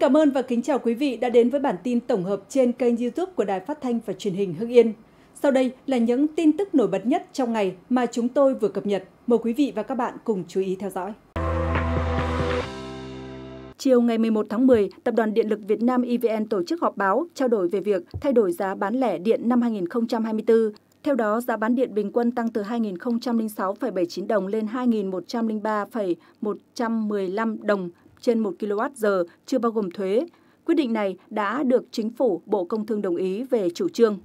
cảm ơn và kính chào quý vị đã đến với bản tin tổng hợp trên kênh YouTube của Đài Phát thanh và Truyền hình Hưng Yên. Sau đây là những tin tức nổi bật nhất trong ngày mà chúng tôi vừa cập nhật. Mời quý vị và các bạn cùng chú ý theo dõi. Chiều ngày 11 tháng 10, Tập đoàn Điện lực Việt Nam EVN tổ chức họp báo trao đổi về việc thay đổi giá bán lẻ điện năm 2024. Theo đó, giá bán điện bình quân tăng từ 2.006,79 đồng lên 2.103,115 đồng trên 1 kWh chưa bao gồm thuế. Quyết định này đã được Chính phủ, Bộ Công Thương đồng ý về chủ trương.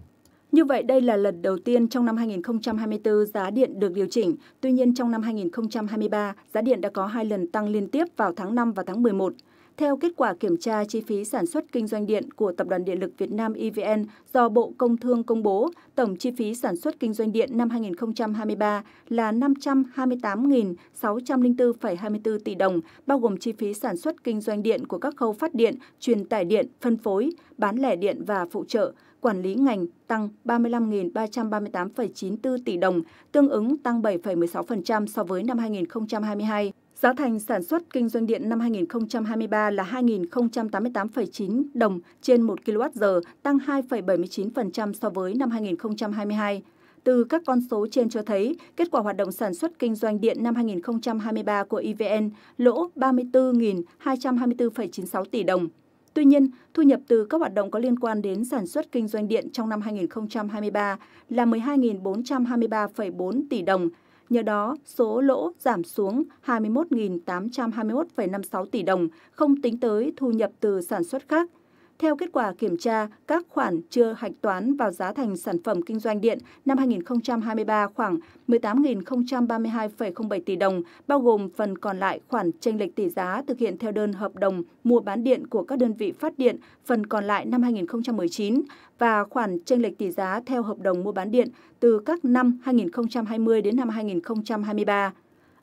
Như vậy, đây là lần đầu tiên trong năm 2024 giá điện được điều chỉnh. Tuy nhiên, trong năm 2023, giá điện đã có hai lần tăng liên tiếp vào tháng 5 và tháng 11. Theo kết quả kiểm tra chi phí sản xuất kinh doanh điện của Tập đoàn Điện lực Việt Nam EVN do Bộ Công Thương công bố, tổng chi phí sản xuất kinh doanh điện năm 2023 là 528.604,24 tỷ đồng, bao gồm chi phí sản xuất kinh doanh điện của các khâu phát điện, truyền tải điện, phân phối, bán lẻ điện và phụ trợ, quản lý ngành tăng 35.338,94 tỷ đồng, tương ứng tăng 7,16% so với năm 2022. Giá thành sản xuất kinh doanh điện năm 2023 là 2.088,9 đồng trên 1 kWh, tăng 2,79% so với năm 2022. Từ các con số trên cho thấy, kết quả hoạt động sản xuất kinh doanh điện năm 2023 của EVN lỗ 34.224,96 tỷ đồng. Tuy nhiên, thu nhập từ các hoạt động có liên quan đến sản xuất kinh doanh điện trong năm 2023 là 12.423,4 tỷ đồng, Nhờ đó, số lỗ giảm xuống 21.821,56 tỷ đồng, không tính tới thu nhập từ sản xuất khác – theo kết quả kiểm tra, các khoản chưa hạch toán vào giá thành sản phẩm kinh doanh điện năm 2023 khoảng 18.032,07 tỷ đồng, bao gồm phần còn lại khoản tranh lệch tỷ giá thực hiện theo đơn hợp đồng mua bán điện của các đơn vị phát điện phần còn lại năm 2019 và khoản tranh lệch tỷ giá theo hợp đồng mua bán điện từ các năm 2020 đến năm 2023.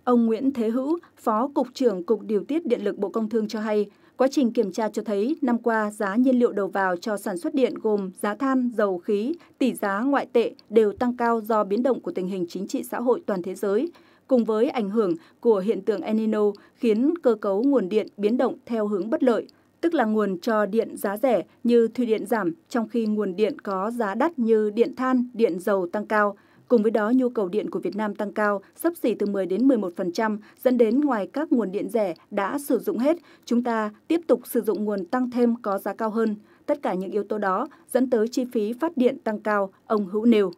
Ông Nguyễn Thế Hữu, Phó Cục trưởng Cục Điều tiết Điện lực Bộ Công Thương cho hay, Quá trình kiểm tra cho thấy, năm qua giá nhiên liệu đầu vào cho sản xuất điện gồm giá than, dầu khí, tỷ giá ngoại tệ đều tăng cao do biến động của tình hình chính trị xã hội toàn thế giới, cùng với ảnh hưởng của hiện tượng El Nino khiến cơ cấu nguồn điện biến động theo hướng bất lợi, tức là nguồn cho điện giá rẻ như thủy điện giảm, trong khi nguồn điện có giá đắt như điện than, điện dầu tăng cao – Cùng với đó, nhu cầu điện của Việt Nam tăng cao, sắp xỉ từ 10 đến 11%, dẫn đến ngoài các nguồn điện rẻ đã sử dụng hết, chúng ta tiếp tục sử dụng nguồn tăng thêm có giá cao hơn. Tất cả những yếu tố đó dẫn tới chi phí phát điện tăng cao, ông Hữu nêu.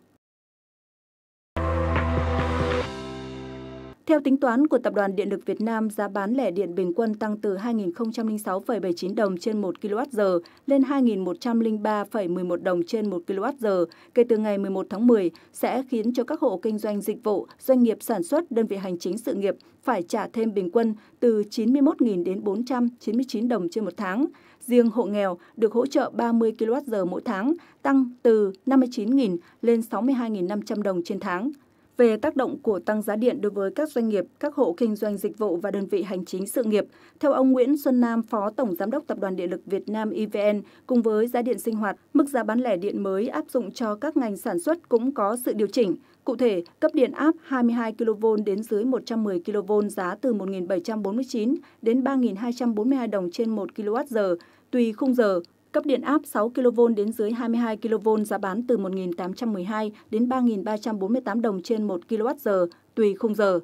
Theo tính toán của Tập đoàn Điện lực Việt Nam, giá bán lẻ điện bình quân tăng từ 2.006,79 đồng trên 1 kWh lên 2.103,11 đồng trên 1 kWh kể từ ngày 11 tháng 10 sẽ khiến cho các hộ kinh doanh dịch vụ, doanh nghiệp sản xuất, đơn vị hành chính sự nghiệp phải trả thêm bình quân từ 91.000 đến 499 đồng trên một tháng. Riêng hộ nghèo được hỗ trợ 30 kWh mỗi tháng, tăng từ 59.000 lên 62.500 đồng trên tháng về tác động của tăng giá điện đối với các doanh nghiệp, các hộ kinh doanh dịch vụ và đơn vị hành chính sự nghiệp. Theo ông Nguyễn Xuân Nam, Phó Tổng Giám đốc Tập đoàn Điện lực Việt Nam EVN, cùng với giá điện sinh hoạt, mức giá bán lẻ điện mới áp dụng cho các ngành sản xuất cũng có sự điều chỉnh. Cụ thể, cấp điện áp 22 kV đến dưới 110 kV giá từ 1.749 đến 3.242 đồng trên 1 kWh, tùy khung giờ, cấp điện áp 6 kV đến dưới 22 kV giá bán từ 1.812 đến 3.348 đồng trên 1 kWh tùy khung giờ.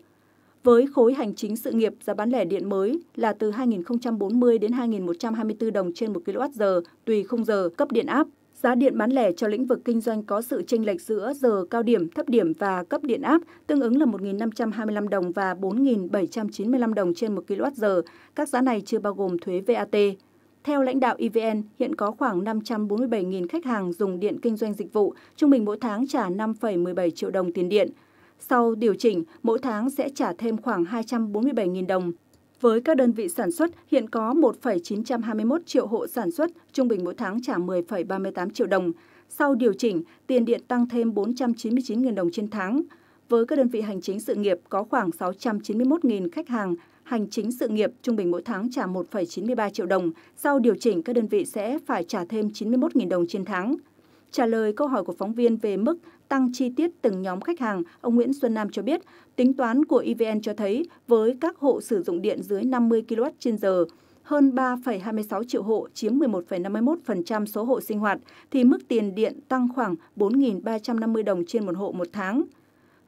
Với khối hành chính sự nghiệp, giá bán lẻ điện mới là từ 2.040 đến 2.124 đồng trên 1 kWh tùy khung giờ cấp điện áp. Giá điện bán lẻ cho lĩnh vực kinh doanh có sự chênh lệch giữa giờ cao điểm, thấp điểm và cấp điện áp tương ứng là 1.525 đồng và 4.795 đồng trên 1 kWh. Các giá này chưa bao gồm thuế VAT. Theo lãnh đạo EVN, hiện có khoảng 547.000 khách hàng dùng điện kinh doanh dịch vụ, trung bình mỗi tháng trả 5,17 triệu đồng tiền điện. Sau điều chỉnh, mỗi tháng sẽ trả thêm khoảng 247.000 đồng. Với các đơn vị sản xuất, hiện có 1,921 triệu hộ sản xuất, trung bình mỗi tháng trả 10,38 triệu đồng. Sau điều chỉnh, tiền điện tăng thêm 499.000 đồng trên tháng. Với các đơn vị hành chính sự nghiệp có khoảng 691.000 khách hàng hành chính sự nghiệp trung bình mỗi tháng trả 1,93 triệu đồng, sau điều chỉnh các đơn vị sẽ phải trả thêm 91.000 đồng trên tháng. Trả lời câu hỏi của phóng viên về mức tăng chi tiết từng nhóm khách hàng, ông Nguyễn Xuân Nam cho biết, tính toán của EVN cho thấy với các hộ sử dụng điện dưới 50 kWh, hơn 3,26 triệu hộ chiếm 11,51% số hộ sinh hoạt, thì mức tiền điện tăng khoảng 4.350 đồng trên một hộ một tháng –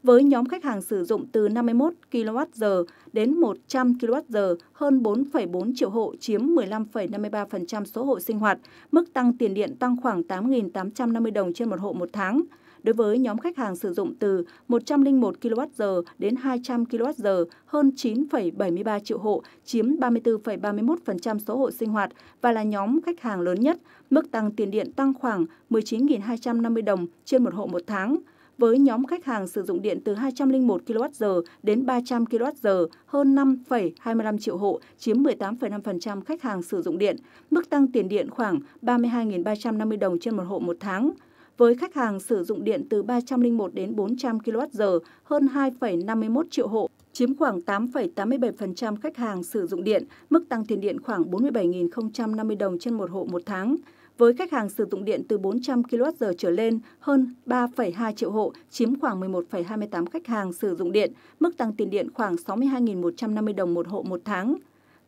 với nhóm khách hàng sử dụng từ 51 kWh đến 100 kWh hơn 4,4 triệu hộ chiếm 15,53% số hộ sinh hoạt, mức tăng tiền điện tăng khoảng 8.850 đồng trên một hộ một tháng. Đối với nhóm khách hàng sử dụng từ 101 kWh đến 200 kWh, hơn 9,73 triệu hộ chiếm 34,31% số hộ sinh hoạt và là nhóm khách hàng lớn nhất, mức tăng tiền điện tăng khoảng 19.250 đồng trên một hộ một tháng với nhóm khách hàng sử dụng điện từ 201 kWh đến 300 kWh, hơn 5,25 triệu hộ, chiếm 18,5% khách hàng sử dụng điện, mức tăng tiền điện khoảng 32.350 đồng trên một hộ một tháng. Với khách hàng sử dụng điện từ 301 đến 400 kWh, hơn 2,51 triệu hộ, chiếm khoảng 8,87% khách hàng sử dụng điện, mức tăng tiền điện khoảng 47.050 đồng trên một hộ một tháng. Với khách hàng sử dụng điện từ 400 kWh trở lên, hơn 3,2 triệu hộ chiếm khoảng 11,28 khách hàng sử dụng điện, mức tăng tiền điện khoảng 62.150 đồng một hộ một tháng.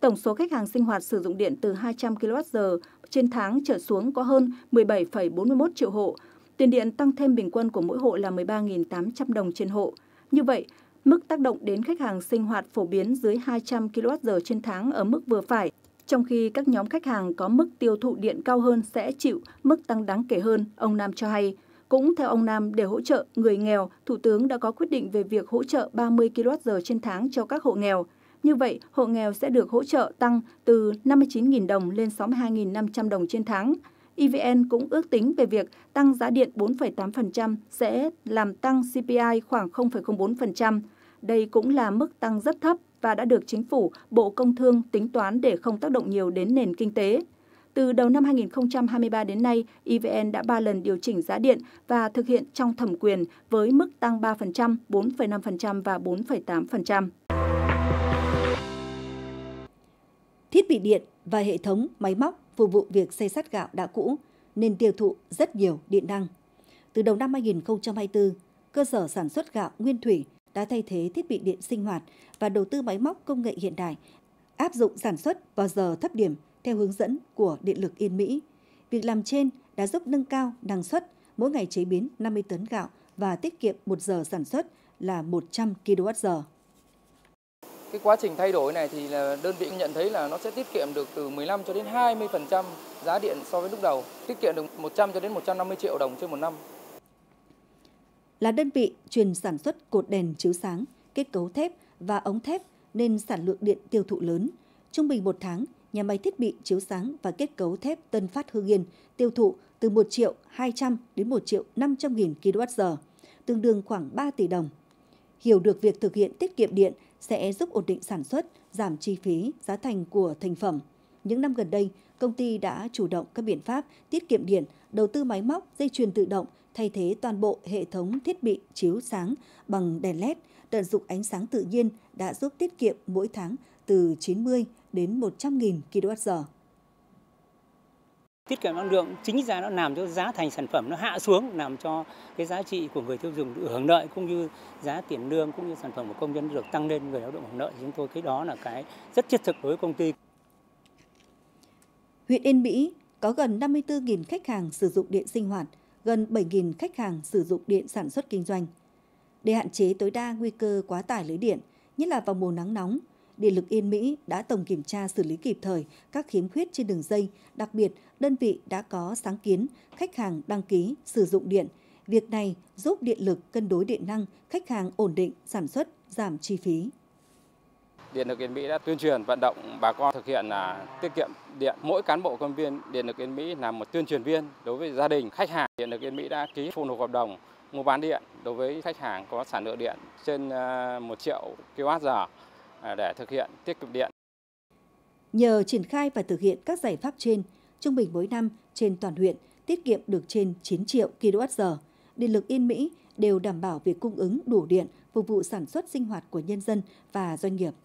Tổng số khách hàng sinh hoạt sử dụng điện từ 200 kWh trên tháng trở xuống có hơn 17,41 triệu hộ. Tiền điện tăng thêm bình quân của mỗi hộ là 13.800 đồng trên hộ. Như vậy, mức tác động đến khách hàng sinh hoạt phổ biến dưới 200 kWh trên tháng ở mức vừa phải trong khi các nhóm khách hàng có mức tiêu thụ điện cao hơn sẽ chịu mức tăng đáng kể hơn, ông Nam cho hay. Cũng theo ông Nam, để hỗ trợ người nghèo, Thủ tướng đã có quyết định về việc hỗ trợ 30 kWh trên tháng cho các hộ nghèo. Như vậy, hộ nghèo sẽ được hỗ trợ tăng từ 59.000 đồng lên 62.500 đồng trên tháng. EVN cũng ước tính về việc tăng giá điện 4,8% sẽ làm tăng CPI khoảng 0,04%. Đây cũng là mức tăng rất thấp và đã được Chính phủ, Bộ Công Thương tính toán để không tác động nhiều đến nền kinh tế. Từ đầu năm 2023 đến nay, EVN đã 3 lần điều chỉnh giá điện và thực hiện trong thẩm quyền với mức tăng 3%, 4,5% và 4,8%. Thiết bị điện và hệ thống máy móc phục vụ việc xây sắt gạo đã cũ nên tiêu thụ rất nhiều điện năng. Từ đầu năm 2024, cơ sở sản xuất gạo Nguyên Thủy đã thay thế thiết bị điện sinh hoạt và đầu tư máy móc công nghệ hiện đại, áp dụng sản xuất vào giờ thấp điểm theo hướng dẫn của Điện lực Yên Mỹ. Việc làm trên đã giúp nâng cao năng suất, mỗi ngày chế biến 50 tấn gạo và tiết kiệm 1 giờ sản xuất là 100 kWh. Cái quá trình thay đổi này thì là đơn vị nhận thấy là nó sẽ tiết kiệm được từ 15 cho đến 20% giá điện so với lúc đầu, tiết kiệm được 100 cho đến 150 triệu đồng trên một năm là đơn vị chuyên sản xuất cột đèn chiếu sáng, kết cấu thép và ống thép nên sản lượng điện tiêu thụ lớn. Trung bình một tháng, nhà máy thiết bị chiếu sáng và kết cấu thép Tân Phát Hương Yên tiêu thụ từ 1 triệu 200 đến 1 triệu 500 nghìn kWh, tương đương khoảng 3 tỷ đồng. Hiểu được việc thực hiện tiết kiệm điện sẽ giúp ổn định sản xuất, giảm chi phí, giá thành của thành phẩm. Những năm gần đây, công ty đã chủ động các biện pháp tiết kiệm điện, đầu tư máy móc, dây chuyền tự động, thay thế toàn bộ hệ thống thiết bị chiếu sáng bằng đèn LED, tận dụng ánh sáng tự nhiên đã giúp tiết kiệm mỗi tháng từ 90 đến 100.000 kWh. Tiết kiệm năng lượng chính ra nó làm cho giá thành sản phẩm nó hạ xuống, làm cho cái giá trị của người tiêu dùng được hưởng lợi cũng như giá tiền lương cũng như sản phẩm của công nhân được tăng lên, người lao động hưởng lợi. Chúng tôi cái đó là cái rất thiết thực đối với công ty. Huyện Yên Mỹ có gần 54.000 khách hàng sử dụng điện sinh hoạt, gần 7.000 khách hàng sử dụng điện sản xuất kinh doanh. Để hạn chế tối đa nguy cơ quá tải lưới điện, nhất là vào mùa nắng nóng, Điện lực Yên Mỹ đã tổng kiểm tra xử lý kịp thời các khiếm khuyết trên đường dây, đặc biệt đơn vị đã có sáng kiến khách hàng đăng ký sử dụng điện. Việc này giúp điện lực cân đối điện năng, khách hàng ổn định sản xuất, giảm chi phí. Điện lực Yên Mỹ đã tuyên truyền vận động bà con thực hiện là tiết kiệm điện. Mỗi cán bộ công viên Điện lực Yên Mỹ là một tuyên truyền viên đối với gia đình khách hàng. Điện lực Yên Mỹ đã ký phụ nộp hợp đồng mua bán điện đối với khách hàng có sản lượng điện trên 1 à, triệu kWh à, để thực hiện tiết kiệm điện. Nhờ triển khai và thực hiện các giải pháp trên, trung bình mỗi năm trên toàn huyện tiết kiệm được trên 9 triệu kWh. Điện lực Yên Mỹ đều đảm bảo việc cung ứng đủ điện phục vụ sản xuất sinh hoạt của nhân dân và doanh nghiệp.